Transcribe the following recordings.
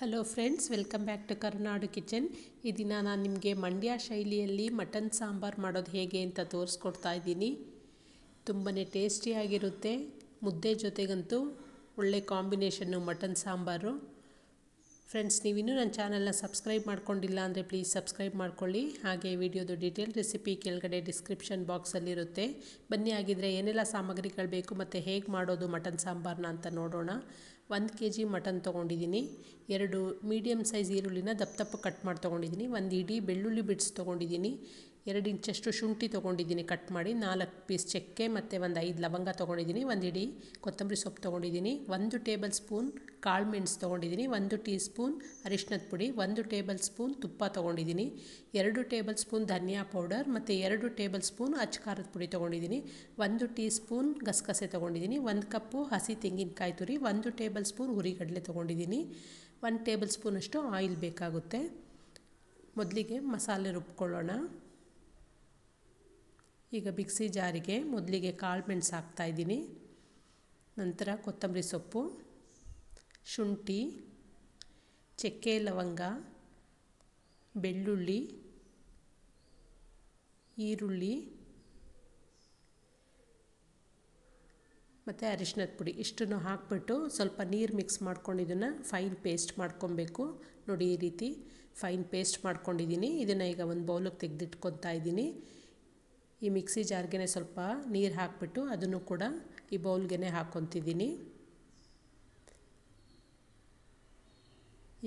hello friends welcome back to Karnadu kitchen ಈ ದಿನ ನಾನು ನಿಮಗೆ ಮಂಡ್ಯ ಶೈಲಿಯಲ್ಲಿ ಮಟನ್ ಸಾಂಬಾರು ಮಾಡೋದು ಹೇಗೆ ಅಂತ ತೋರಿಸ್ಕೊಡ್ತಾ ಇದ್ದೀನಿ ತುಂಬಾ ಟೇಸ್ಟಿಯಾಗಿರುತ್ತೆ ಮುದ್ದೆ ಜೊತೆಗಂತೂ ಒಳ್ಳೆ ಕಾಂಬಿನೇಷನ್ನು ಮಟನ್ ಸಾಂಬಾರು ಫ್ರೆಂಡ್ಸ್ ನೀವಿನ್ನೂ ನನ್ನ ಚಾನಲ್ನ ಸಬ್ಸ್ಕ್ರೈಬ್ ಮಾಡ್ಕೊಂಡಿಲ್ಲ ಅಂದರೆ ಪ್ಲೀಸ್ ಸಬ್ಸ್ಕ್ರೈಬ್ ಮಾಡ್ಕೊಳ್ಳಿ ಹಾಗೆ ವಿಡಿಯೋದು ಡೀಟೇಲ್ ರೆಸಿಪಿ ಕೆಳಗಡೆ ಡಿಸ್ಕ್ರಿಪ್ಷನ್ ಬಾಕ್ಸಲ್ಲಿರುತ್ತೆ ಬನ್ನಿ ಆಗಿದ್ದರೆ ಏನೆಲ್ಲ ಸಾಮಗ್ರಿಗಳು ಬೇಕು ಮತ್ತು ಹೇಗೆ ಮಾಡೋದು ಮಟನ್ ಸಾಂಬಾರನ್ನ ಅಂತ ನೋಡೋಣ ಒಂದು ಕೆ ಜಿ ಮಟನ್ ತೊಗೊಂಡಿದ್ದೀನಿ ಎರಡು ಮೀಡಿಯಮ್ ಸೈಜ್ ಈರುಳ್ಳಿನ ದಪ್ಪ ದಪ್ಪ ಕಟ್ ಮಾಡಿ ತೊಗೊಂಡಿದ್ದೀನಿ ಒಂದು ಇಡೀ ಬೆಳ್ಳುಳ್ಳಿ ಬಿಡ್ಸ್ ತೊಗೊಂಡಿದ್ದೀನಿ ಎರಡು ಇಂಚಷ್ಟು ಶುಂಠಿ ತೊಗೊಂಡಿದ್ದೀನಿ ಕಟ್ ಮಾಡಿ ನಾಲ್ಕು ಪೀಸ್ ಚಕ್ಕೆ ಮತ್ತು ಒಂದು ಐದು ಲವಂಗ ತೊಗೊಂಡಿದ್ದೀನಿ ಒಂದು ಇಡೀ ಕೊತ್ತಂಬರಿ ಸೊಪ್ಪು ತೊಗೊಂಡಿದ್ದೀನಿ ಒಂದು ಟೇಬಲ್ ಸ್ಪೂನ್ ಕಾಳು ಮೆಣಸು ತೊಗೊಂಡಿದ್ದೀನಿ ಒಂದು ಟೀ ಸ್ಪೂನ್ ಅರಿಶಿನದ ಪುಡಿ ಒಂದು ಟೇಬಲ್ ಸ್ಪೂನ್ ತುಪ್ಪ ತೊಗೊಂಡಿದ್ದೀನಿ ಎರಡು ಟೇಬಲ್ ಸ್ಪೂನ್ ಧನಿಯಾ ಪೌಡರ್ ಮತ್ತು ಎರಡು ಟೇಬಲ್ ಸ್ಪೂನ್ ಅಚ್ಚಕಾರದ ಪುಡಿ ತೊಗೊಂಡಿದ್ದೀನಿ ಒಂದು ಟೀ ಸ್ಪೂನ್ ಗಸಗಸೆ ತೊಗೊಂಡಿದ್ದೀನಿ ಒಂದು ಕಪ್ಪು ಹಸಿ ತೆಂಗಿನಕಾಯಿ ತುರಿ ಒಂದು ಟೇಬಲ್ ಸ್ಪೂನ್ ಹುರಿಗಡಲೆ ತೊಗೊಂಡಿದ್ದೀನಿ ಒಂದು ಟೇಬಲ್ ಸ್ಪೂನಷ್ಟು ಆಯಿಲ್ ಬೇಕಾಗುತ್ತೆ ಮೊದಲಿಗೆ ಮಸಾಲೆ ರುಬ್ಕೊಳ್ಳೋಣ ಈಗ ಬಿಕ್ಸಿ ಜಾರಿಗೆ ಮೊದಲಿಗೆ ಕಾಳು ಮೆಣಸು ಹಾಕ್ತಾಯಿದ್ದೀನಿ ನಂತರ ಕೊತ್ತಂಬರಿ ಸೊಪ್ಪು ಶುಂಠಿ ಚಕ್ಕೆ ಲವಂಗ ಬೆಳ್ಳುಳ್ಳಿ ಈರುಳ್ಳಿ ಮತ್ತು ಅರಿಶಿನದ ಪುಡಿ ಇಷ್ಟನ್ನು ಹಾಕಿಬಿಟ್ಟು ಸ್ವಲ್ಪ ನೀರು ಮಿಕ್ಸ್ ಮಾಡ್ಕೊಂಡು ಫೈನ್ ಪೇಸ್ಟ್ ಮಾಡ್ಕೊಬೇಕು ನೋಡಿ ಈ ರೀತಿ ಫೈನ್ ಪೇಸ್ಟ್ ಮಾಡ್ಕೊಂಡಿದ್ದೀನಿ ಇದನ್ನು ಈಗ ಒಂದು ಬೌಲಿಗೆ ತೆಗೆದಿಟ್ಕೊತಾ ಇದ್ದೀನಿ ಈ ಮಿಕ್ಸಿ ಜಾರ್ಗೆ ಸ್ವಲ್ಪ ನೀರು ಹಾಕಿಬಿಟ್ಟು ಅದನ್ನು ಕೂಡ ಈ ಬೌಲ್ಗೆ ಹಾಕ್ಕೊತಿದ್ದೀನಿ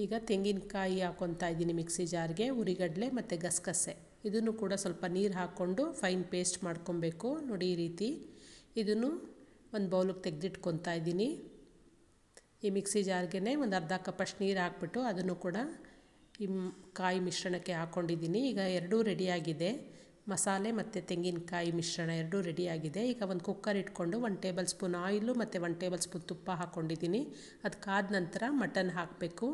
ಈಗ ತೆಂಗಿನಕಾಯಿ ಹಾಕ್ಕೊತಾ ಇದ್ದೀನಿ ಮಿಕ್ಸಿ ಜಾರ್ಗೆ ಉರಿಗಡಲೆ ಮತ್ತು ಗಸಗಸೆ ಇದನ್ನು ಕೂಡ ಸ್ವಲ್ಪ ನೀರು ಹಾಕ್ಕೊಂಡು ಫೈನ್ ಪೇಸ್ಟ್ ಮಾಡ್ಕೊಬೇಕು ನೋಡಿ ಈ ರೀತಿ ಇದನ್ನು ಒಂದು ಬೌಲಿಗೆ ತೆಗೆದಿಟ್ಕೊತಾ ಇದ್ದೀನಿ ಈ ಮಿಕ್ಸಿ ಜಾರ್ಗೆ ಒಂದು ಅರ್ಧ ಕಪ್ಪಷ್ಟು ನೀರು ಹಾಕ್ಬಿಟ್ಟು ಅದನ್ನು ಕೂಡ ಈ ಕಾಯಿ ಮಿಶ್ರಣಕ್ಕೆ ಹಾಕ್ಕೊಂಡಿದ್ದೀನಿ ಈಗ ಎರಡೂ ರೆಡಿಯಾಗಿದೆ ಮಸಾಲೆ ಮತ್ತು ತೆಂಗಿನಕಾಯಿ ಮಿಶ್ರಣ ಎರಡೂ ರೆಡಿಯಾಗಿದೆ ಈಗ ಒಂದು ಕುಕ್ಕರ್ ಇಟ್ಕೊಂಡು ಒನ್ ಟೇಬಲ್ ಸ್ಪೂನ್ ಆಯಿಲು ಮತ್ತು ಒನ್ ಟೇಬಲ್ ಸ್ಪೂನ್ ತುಪ್ಪ ಹಾಕ್ಕೊಂಡಿದ್ದೀನಿ ಅದಕ್ಕಾದ ನಂತರ ಮಟನ್ ಹಾಕಬೇಕು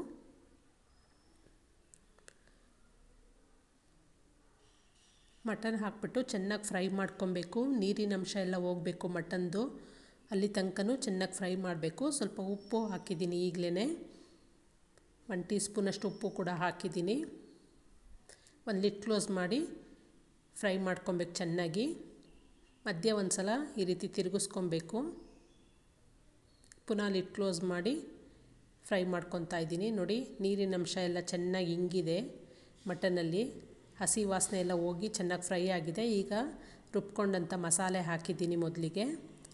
ಮಟನ್ ಹಾಕ್ಬಿಟ್ಟು ಚೆನ್ನಾಗಿ ಫ್ರೈ ಮಾಡ್ಕೊಬೇಕು ನೀರಿನ ಅಂಶ ಎಲ್ಲ ಹೋಗಬೇಕು ಮಟನ್ದು ಅಲ್ಲಿ ತನಕನೂ ಚೆನ್ನಾಗಿ ಫ್ರೈ ಮಾಡಬೇಕು ಸ್ವಲ್ಪ ಉಪ್ಪು ಹಾಕಿದ್ದೀನಿ ಈಗಲೇ ಒನ್ ಟೀ ಸ್ಪೂನಷ್ಟು ಉಪ್ಪು ಕೂಡ ಹಾಕಿದ್ದೀನಿ ಒಂದು ಲಿಟ್ ಕ್ಲೋಸ್ ಮಾಡಿ ಫ್ರೈ ಮಾಡ್ಕೊಬೇಕು ಚೆನ್ನಾಗಿ ಮಧ್ಯೆ ಒಂದು ಸಲ ಈ ರೀತಿ ತಿರುಗಿಸ್ಕೊಬೇಕು ಪುನಃ ಲಿಟ್ ಕ್ಲೋಸ್ ಮಾಡಿ ಫ್ರೈ ಮಾಡ್ಕೊತಾ ಇದ್ದೀನಿ ನೋಡಿ ನೀರಿನ ಅಂಶ ಎಲ್ಲ ಚೆನ್ನಾಗಿ ಹಿಂಗಿದೆ ಮಟನಲ್ಲಿ ಹಸಿ ವಾಸನೆ ಎಲ್ಲ ಹೋಗಿ ಚೆನ್ನಾಗಿ ಫ್ರೈ ಆಗಿದೆ ಈಗ ರುಬ್ಕೊಂಡಂಥ ಮಸಾಲೆ ಹಾಕಿದ್ದೀನಿ ಮೊದಲಿಗೆ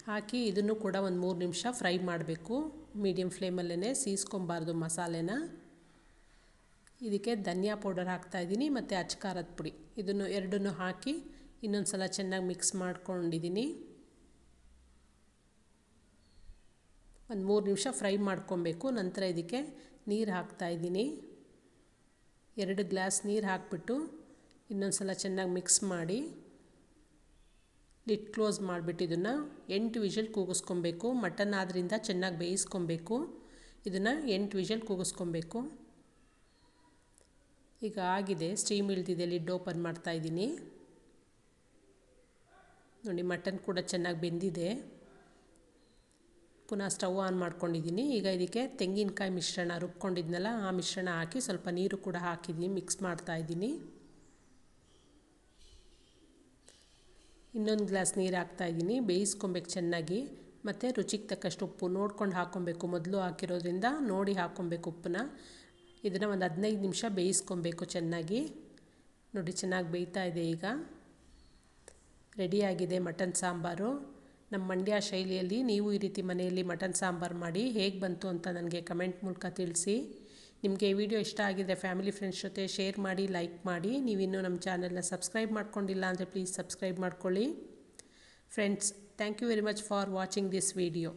ಹಾಕಿ ಇದನ್ನು ಕೂಡ ಒಂದು ಮೂರು ನಿಮಿಷ ಫ್ರೈ ಮಾಡಬೇಕು ಮೀಡಿಯಮ್ ಫ್ಲೇಮಲ್ಲೇ ಸೀಸ್ಕೊಬಾರ್ದು ಮಸಾಲೆನ ಇದಕ್ಕೆ ಧನಿಯಾ ಪೌಡರ್ ಹಾಕ್ತಾಯಿದ್ದೀನಿ ಮತ್ತು ಅಚ್ಕಾರದ ಪುಡಿ ಇದನ್ನು ಎರಡನ್ನೂ ಹಾಕಿ ಇನ್ನೊಂದು ಸಲ ಚೆನ್ನಾಗಿ ಮಿಕ್ಸ್ ಮಾಡ್ಕೊಂಡಿದ್ದೀನಿ ಒಂದು ಮೂರು ನಿಮಿಷ ಫ್ರೈ ಮಾಡ್ಕೊಬೇಕು ನಂತರ ಇದಕ್ಕೆ ನೀರು ಹಾಕ್ತಾಯಿದ್ದೀನಿ ಎರಡು ಗ್ಲಾಸ್ ನೀರು ಹಾಕಿಬಿಟ್ಟು ಇನ್ನೊಂದು ಸಲ ಚೆನ್ನಾಗಿ ಮಿಕ್ಸ್ ಮಾಡಿ ಲಿಟ್ ಕ್ಲೋಸ್ ಮಾಡಿಬಿಟ್ಟು ಇದನ್ನು ಎಂಟು ವಿಷಲ್ ಕೂಗಿಸ್ಕೊಬೇಕು ಮಟನ್ ಆದ್ದರಿಂದ ಚೆನ್ನಾಗಿ ಬೇಯಿಸ್ಕೊಬೇಕು ಇದನ್ನು ಎಂಟು ವಿಷಲ್ ಕೂಗಿಸ್ಕೊಬೇಕು ಈಗ ಆಗಿದೆ ಸ್ಟೀಮ್ ಇಳಿದಿದೆ ಲಿಡ್ ಓಪನ್ ಮಾಡ್ತಾಯಿದ್ದೀನಿ ನೋಡಿ ಮಟನ್ ಕೂಡ ಚೆನ್ನಾಗಿ ಬೆಂದಿದೆ ಪುನಃ ಸ್ಟವ್ ಆನ್ ಮಾಡ್ಕೊಂಡಿದ್ದೀನಿ ಈಗ ಇದಕ್ಕೆ ತೆಂಗಿನಕಾಯಿ ಮಿಶ್ರಣ ರುಬ್ಕೊಂಡಿದ್ನಲ್ಲ ಆ ಮಿಶ್ರಣ ಹಾಕಿ ಸ್ವಲ್ಪ ನೀರು ಕೂಡ ಹಾಕಿದ್ದೀನಿ ಮಿಕ್ಸ್ ಮಾಡ್ತಾಯಿದ್ದೀನಿ ಇನ್ನೊಂದು ಗ್ಲಾಸ್ ನೀರು ಹಾಕ್ತಾಯಿದ್ದೀನಿ ಬೇಯಿಸ್ಕೊಬೇಕು ಚೆನ್ನಾಗಿ ಮತ್ತು ರುಚಿಗೆ ತಕ್ಕಷ್ಟು ಉಪ್ಪು ನೋಡ್ಕೊಂಡು ಹಾಕ್ಕೊಬೇಕು ಮೊದಲು ಹಾಕಿರೋದ್ರಿಂದ ನೋಡಿ ಹಾಕ್ಕೊಬೇಕು ಉಪ್ಪನ್ನ ಇದನ್ನು ಒಂದು ಹದಿನೈದು ನಿಮಿಷ ಬೇಯಿಸ್ಕೊಬೇಕು ಚೆನ್ನಾಗಿ ನೋಡಿ ಚೆನ್ನಾಗಿ ಬೇಯ್ತಾ ಇದೆ ಈಗ ರೆಡಿಯಾಗಿದೆ ಮಟನ್ ಸಾಂಬಾರು ನಮ್ಮ ಮಂಡ್ಯ ಶೈಲಿಯಲ್ಲಿ ನೀವು ಈ ರೀತಿ ಮನೆಯಲ್ಲಿ ಮಟನ್ ಸಾಂಬಾರು ಮಾಡಿ ಹೇಗೆ ಬಂತು ಅಂತ ನನಗೆ ಕಮೆಂಟ್ ಮೂಲಕ ತಿಳಿಸಿ ನಿಮಗೆ ಈ ವಿಡಿಯೋ ಇಷ್ಟ ಆಗಿದೆ ಫ್ಯಾಮಿಲಿ ಫ್ರೆಂಡ್ಸ್ ಜೊತೆ ಶೇರ್ ಮಾಡಿ ಲೈಕ್ ಮಾಡಿ ನೀವಿನ್ನೂ ನಮ್ಮ ಚಾನೆಲ್ನ ಸಬ್ಸ್ಕ್ರೈಬ್ ಮಾಡ್ಕೊಂಡಿಲ್ಲ ಅಂದರೆ ಪ್ಲೀಸ್ ಸಬ್ಸ್ಕ್ರೈಬ್ ಮಾಡ್ಕೊಳ್ಳಿ friends thank you very much for watching this video